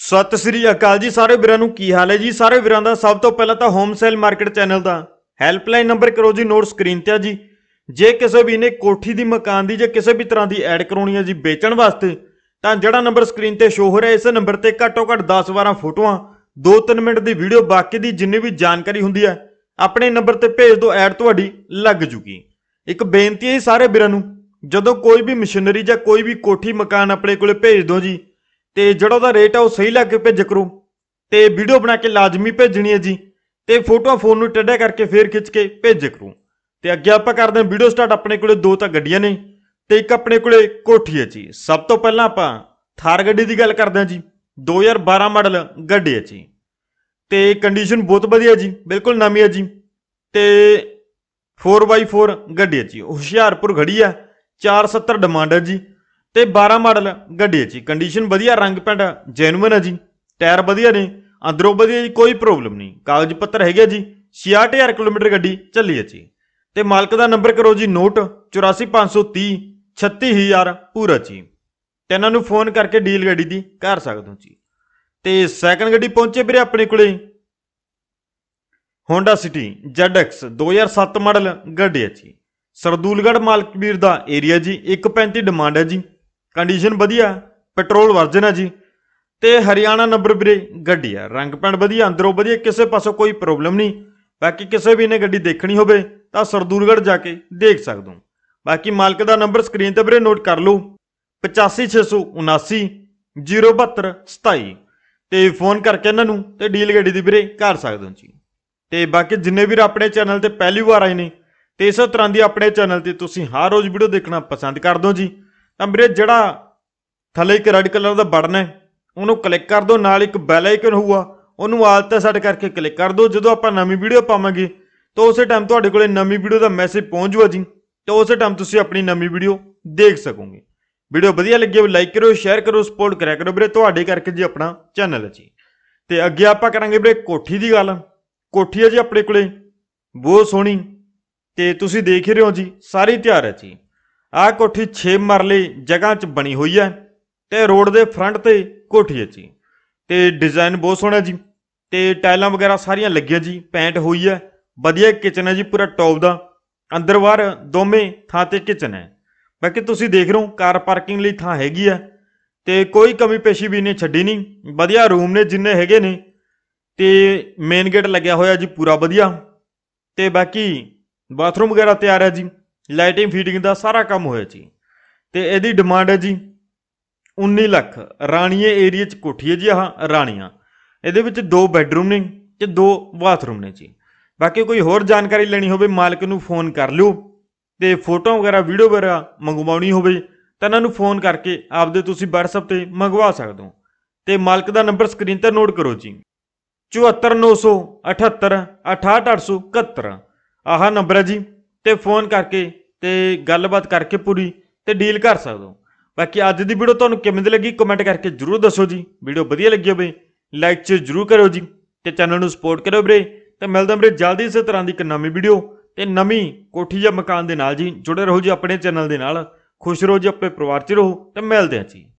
ਸਤਿ ਸ੍ਰੀ ਅਕਾਲ ਜੀ ਸਾਰੇ ਵੀਰਾਂ ਨੂੰ ਕੀ ਹਾਲ ਹੈ ਜੀ ਸਾਰੇ ਵੀਰਾਂ ਦਾ ਸਭ ਤੋਂ ਪਹਿਲਾਂ ਤਾਂ ਹੋਮ ਸੇਲ ਮਾਰਕੀਟ ਚੈਨਲ ਦਾ ਹੈਲਪਲਾਈਨ ਨੰਬਰ ਕਰੋ ਜੀ ਨੋਟ ਸਕਰੀਨ ਤੇ ਆ ਜੀ ਜੇ ਕਿਸੇ ਵੀ ਨੇ ਕੋਠੀ ਦੀ ਮਕਾਨ ਦੀ ਜਾਂ ਕਿਸੇ ਵੀ ਤਰ੍ਹਾਂ ਦੀ ਐਡ ਕਰਾਉਣੀ ਹੈ ਜੀ ਵੇਚਣ ਵਾਸਤੇ ਤਾਂ ਜਿਹੜਾ ਨੰਬਰ ਸਕਰੀਨ ਤੇ ਸ਼ੋ ਹੋ ਰਿਹਾ ਇਸ ਨੰਬਰ ਤੇ ਘੱਟੋ ਘੱਟ 10-12 ਫੋਟੋਆਂ 2-3 ਮਿੰਟ ਦੀ ਵੀਡੀਓ ਬਾਕੀ ਦੀ ਜਿੰਨੀ ਵੀ ਜਾਣਕਾਰੀ ਹੁੰਦੀ ਹੈ ਆਪਣੇ ਨੰਬਰ ਤੇ ਭੇਜ ਦਿਓ ਐਡ ਤੁਹਾਡੀ ਲੱਗ ਜੂਗੀ ਇੱਕ ਬੇਨਤੀ ਹੈ ਸਾਰੇ ਵੀਰਾਂ ਨੂੰ ਜਦੋਂ ਕੋਈ ਵੀ ਮਸ਼ੀਨਰੀ ਜਾਂ ਕੋਈ ਵੀ ਕੋਠੀ ਮਕਾਨ ਆਪਣੇ ਕੋਲੇ ਭੇਜ ਦਿਓ ਜੀ ਤੇ ਜਿਹੜਾ ਉਹਦਾ ਰੇਟ ਆ ਉਹ ਸਹੀ ਲੱਗ ਕੇ ਭੇਜ ਕਰੋ ਤੇ ਵੀਡੀਓ ਬਣਾ ਕੇ ਲਾਜ਼ਮੀ ਭੇਜਣੀ ਹੈ ਜੀ ਤੇ ਫੋਟੋਆਂ ਫੋਨ ਨੂੰ ਟੱਡਾ ਕਰਕੇ ਫੇਰ ਖਿੱਚ ਕੇ ਭੇਜ ਕਰੋ ਤੇ ਅੱਗੇ ਆਪਾਂ ਕਰਦੇ ਹਾਂ ਵੀਡੀਓ ਸਟਾਰਟ ਆਪਣੇ ਕੋਲੇ ਦੋ ਤਾਂ ਗੱਡੀਆਂ ਨੇ ਤੇ ਇੱਕ ਆਪਣੇ ਕੋਲੇ ਕੋਠੀ ਹੈ ਜੀ ਸਭ ਤੋਂ ਪਹਿਲਾਂ ਆਪਾਂ ਥਾਰ ਗੱਡੀ ਦੀ ਗੱਲ ਕਰਦੇ ਹਾਂ ਜੀ 2012 ਮਾਡਲ ਗੱਡੀ ਹੈ ਜੀ ਤੇ ਕੰਡੀਸ਼ਨ ਬਹੁਤ ਵਧੀਆ ਜੀ ਬਿਲਕੁਲ ਨਵੀਂ ਹੈ ਜੀ ਤੇ 4x4 ਗੱਡੀ ਹੈ ਜੀ ਹੁਸ਼ਿਆਰਪੁਰ ਖੜੀ ਆ 470 ਡਿਮਾਂਡ ਹੈ ਜੀ ਤੇ 12 ਮਾਡਲ ਗੱਡੀ ਹੈ ਜੀ ਕੰਡੀਸ਼ਨ ਵਧੀਆ ਰੰਗ ਪੈਂਟ ਜੈਨੂਇਨ ਹੈ ਜੀ ਟਾਇਰ ਵਧੀਆ ਨੇ ਅੰਦਰੋਂ ਵਧੀਆ ਜੀ ਕੋਈ ਪ੍ਰੋਬਲਮ ਨਹੀਂ ਕਾਗਜ਼ ਪੱਤਰ ਹੈਗੇ ਜੀ 66000 ਕਿਲੋਮੀਟਰ ਗੱਡੀ ਚੱਲੀ ਹੈ ਜੀ ਤੇ ਮਾਲਕ ਦਾ ਨੰਬਰ ਕਰੋ ਜੀ ਨੋਟ 84530 36000 ਪੂਰਾ ਜੀ ਤੇ ਇਹਨਾਂ ਨੂੰ ਫੋਨ ਕਰਕੇ ਡੀਲ ਗੱਡੀ ਦੀ ਕਰ ਸਕਦੇ ਹੋ ਜੀ ਤੇ ਸੈਕੰਡ ਗੱਡੀ ਪਹੁੰਚੇ ਵੀਰੇ ਆਪਣੇ ਕੋਲੇ Honda City ZX 2007 ਮਾਡਲ ਗੱਡੀ ਹੈ ਜੀ ਸਰਦੂਲਗੜ ਮਾਲਕ ਵੀਰ ਦਾ ਏਰੀਆ ਜੀ 135 ਡਿਮਾਂਡ ਹੈ ਜੀ ਕੰਡੀਸ਼ਨ ਵਧੀਆ ਪੈਟਰੋਲ ਵਰਜਨ ਹੈ ਜੀ ਤੇ ਹਰਿਆਣਾ ਨੰਬਰ ਵੀਰੇ ਗੱਡੀ ਆ ਰੰਗ ਪੈਣ ਵਧੀਆ ਅੰਦਰੋਂ ਵਧੀਆ ਕਿਸੇ ਪਾਸੋਂ ਕੋਈ ਪ੍ਰੋਬਲਮ ਨਹੀਂ ਬਾਕੀ ਕਿਸੇ ਵੀ ਨੇ ਗੱਡੀ ਦੇਖਣੀ ਹੋਵੇ ਤਾਂ ਸਰਦੂਰਗੜ ਜਾ ਕੇ ਦੇਖ ਸਕਦੇ ਹੋ ਬਾਕੀ ਮਾਲਕ ਦਾ ਨੰਬਰ ਸਕਰੀਨ ਤੇ ਵੀਰੇ ਨੋਟ ਕਰ ਲਓ 856719 07227 ਤੇ ਫੋਨ ਕਰਕੇ ਇਹਨਾਂ ਨੂੰ ਤੇ ਡੀਲ ਗੱਡੀ ਦੀ ਵੀਰੇ ਕਰ ਸਕਦੇ ਹੋ ਜੀ ਤੇ ਬਾਕੀ ਜਿੰਨੇ ਵੀਰ ਆਪਣੇ ਚੈਨਲ ਤੇ ਪਹਿਲੀ ਵਾਰ ਆਏ ਨੇ ਤੇ ਇਸੇ ਤਰ੍ਹਾਂ ਦੀ ਆਪਣੇ ਚੈਨਲ ਤੇ ਤੁਸੀਂ ਹਰ ਰੋਜ਼ ਵੀਡੀਓ ਦੇਖਣਾ ਪਸੰਦ ਕਰਦੇ ਹੋ ਜੀ ਤਾਂ ਵੀਰੇ ਜਿਹੜਾ ਥੱਲੇ ਇੱਕ ਰੈੱਡ ਕਲਰ ਦਾ ਬਟਨ ਹੈ ਉਹਨੂੰ ਕਲਿੱਕ ਕਰ ਦਿਓ ਨਾਲ ਇੱਕ ਬੈਲ ਆਈਕਨ ਹੋਊਗਾ ਉਹਨੂੰ ਆਲ ਤੇ ਸੈੱਟ ਕਰਕੇ ਕਲਿੱਕ ਕਰ ਦਿਓ ਜਦੋਂ ਆਪਾਂ ਨਵੀਂ ਵੀਡੀਓ ਪਾਵਾਂਗੇ ਤਾਂ ਉਸੇ ਟਾਈਮ ਤੁਹਾਡੇ ਕੋਲੇ ਨਵੀਂ ਵੀਡੀਓ ਦਾ ਮੈਸੇਜ ਪਹੁੰਚ ਜੂਗਾ ਜੀ ਤਾਂ ਉਸੇ ਟਾਈਮ ਤੁਸੀਂ ਆਪਣੀ ਨਵੀਂ ਵੀਡੀਓ ਦੇਖ ਸਕੋਗੇ ਵੀਡੀਓ ਵਧੀਆ ਲੱਗੀ ਹੋਵੇ ਲਾਈਕ ਕਰੋ ਸ਼ੇਅਰ ਕਰੋ ਸਪੋਰਟ ਕਰਿਆ ਕਰੋ ਵੀਰੇ ਤੁਹਾਡੇ ਕਰਕੇ ਜੀ ਆਪਣਾ ਚੈਨਲ ਹੈ ਜੀ ਤੇ ਅੱਗੇ ਆਪਾਂ ਕਰਾਂਗੇ ਵੀਰੇ ਕੋਠੀ ਦੀ ਗੱਲ ਕੋਠੀ ਹੈ ਜੀ ਆਪਣੇ ਕੋਲੇ ਬਹੁਤ ਸੋਹਣੀ ਤੇ ਤੁਸੀਂ ਦੇਖ ਰਹੇ ਹੋ ਜੀ ਸਾਰੀ ਤਿਆਰ ਹੈ ਜੀ ਆ ਕੋਠੀ 6 ਮਰਲੇ ਜਗ੍ਹਾ 'ਚ ਬਣੀ ਹੋਈ ਹੈ ਤੇ ਰੋਡ ਦੇ ਫਰੰਟ ਤੇ ਕੋਠੀ ਹੈ ਜੀ ਤੇ ਡਿਜ਼ਾਈਨ ਬਹੁਤ ਸੋਹਣਾ ਜੀ ਤੇ ਟਾਈਲਾਂ ਵਗੈਰਾ ਸਾਰੀਆਂ ਲੱਗੀਆਂ ਜੀ ਪੈਂਟ ਹੋਈ ਹੈ ਵਧੀਆ ਕਿਚਨ ਹੈ ਜੀ ਪੂਰਾ ਟੌਪ ਦਾ ਅੰਦਰ ਬਾਹਰ ਦੋਵੇਂ ਥਾਂ ਤੇ ਕਿਚਨ ਹੈ ਬਾਕੀ ਤੁਸੀਂ ਦੇਖ ਰਹੇ ਹੋ ਕਾਰ ਪਾਰਕਿੰਗ ਲਈ ਥਾਂ ਹੈਗੀ ਹੈ ਤੇ ਕੋਈ ਕਮੀ ਪੇਸ਼ੀ ਵੀ ਨਹੀਂ ਛੱਡੀ ਨਹੀਂ ਵਧੀਆ ਰੂਮ ਨੇ ਜਿੰਨੇ ਹੈਗੇ ਨੇ ਤੇ ਮੇਨ ਗੇਟ ਲੱਗਿਆ ਹੋਇਆ ਜੀ ਪੂਰਾ ਵਧੀਆ ਤੇ ਬਾਕੀ ਬਾਥਰੂਮ ਵਗੈਰਾ ਤਿਆਰ ਹੈ ਜੀ ਲਾਈਟਿੰਗ ਫੀਟਿੰਗ ਦਾ ਸਾਰਾ ਕੰਮ ਹੋਇਆ ਜੀ ਤੇ ਇਹਦੀ ਡਿਮਾਂਡ ਹੈ ਜੀ 19 ਲੱਖ ਰਾਣੀਏ ਏਰੀਆ ਚ ਕੋਠੀ ਹੈ ਜੀ ਆਹ ਰਾਣੀਆਂ ਇਹਦੇ ਵਿੱਚ ਦੋ ਬੈੱਡਰੂਮ ਨੇ ਤੇ ਦੋ ਬਾਥਰੂਮ ਨੇ ਜੀ ਬਾਕੀ ਕੋਈ ਹੋਰ ਜਾਣਕਾਰੀ ਲੈਣੀ ਹੋਵੇ ਮਾਲਕ ਨੂੰ ਫੋਨ ਕਰ ਲਿਓ ਤੇ ਫੋਟੋ ਵਗੈਰਾ ਵੀਡੀਓ ਵਗੈਰਾ ਮੰਗਵਾਉਣੀ ਹੋਵੇ ਤਾਂ ਇਹਨਾਂ ਨੂੰ ਫੋਨ ਕਰਕੇ ਆਪਦੇ ਤੁਸੀਂ WhatsApp ਤੇ ਮੰਗਵਾ ਸਕਦੇ ਹੋ ਤੇ ਮਾਲਕ ਦਾ ਨੰਬਰ ਸਕਰੀਨ ਤੇ ਨੋਟ ਕਰੋ ਜੀ 78 68871 ਆਹ ਨੰਬਰ ਹੈ ਜੀ ਤੇ ਫੋਨ ਕਰਕੇ ਤੇ ਗੱਲਬਾਤ ਕਰਕੇ ਪੂਰੀ ਤੇ ਡੀਲ ਕਰ ਸਕਦੇ ਹੋ ਬਾਕੀ ਅੱਜ ਦੀ ਵੀਡੀਓ ਤੁਹਾਨੂੰ ਕਿਵੇਂ ਦੀ ਲੱਗੀ ਕਮੈਂਟ ਕਰਕੇ ਜਰੂਰ ਦੱਸੋ ਜੀ ਵੀਡੀਓ ਵਧੀਆ ਲੱਗੀ ਹੋਵੇ ਲਾਈਕ ਚ ਜਰੂਰ ਕਰੋ ਜੀ ਤੇ ਚੈਨਲ ਨੂੰ ਸਪੋਰਟ ਕਰੋ ਵੀਰੇ ਤੇ ਮਿਲਦਾ ਵੀਰੇ ਜਲਦੀ ਇਸੇ ਤਰ੍ਹਾਂ ਦੀ ਇੱਕ ਨਵੀਂ ਵੀਡੀਓ ਤੇ ਨਵੀਂ ਕੋਠੀ ਜਾਂ ਮਕਾਨ ਦੇ ਨਾਲ ਜੀ ਜੁੜੇ ਰਹੋ ਜੀ ਆਪਣੇ ਚੈਨਲ ਦੇ ਨਾਲ ਖੁਸ਼ ਰਹੋ ਜੀ ਆਪਣੇ ਪਰਿਵਾਰ 'ਚ ਰਹੋ ਤੇ ਮਿਲਦੇ ਆ ਜੀ